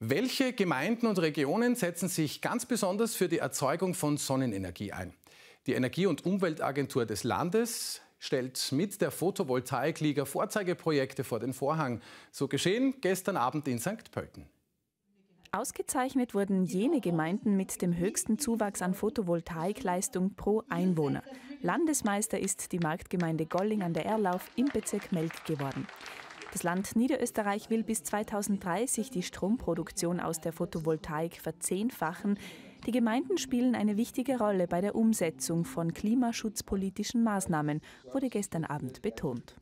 Welche Gemeinden und Regionen setzen sich ganz besonders für die Erzeugung von Sonnenenergie ein? Die Energie- und Umweltagentur des Landes stellt mit der Photovoltaikliga Vorzeigeprojekte vor den Vorhang. So geschehen gestern Abend in St. Pölten. Ausgezeichnet wurden jene Gemeinden mit dem höchsten Zuwachs an Photovoltaikleistung pro Einwohner. Landesmeister ist die Marktgemeinde Golling an der Erlauf im Bezirk Melk geworden. Das Land Niederösterreich will bis 2030 die Stromproduktion aus der Photovoltaik verzehnfachen. Die Gemeinden spielen eine wichtige Rolle bei der Umsetzung von klimaschutzpolitischen Maßnahmen, wurde gestern Abend betont.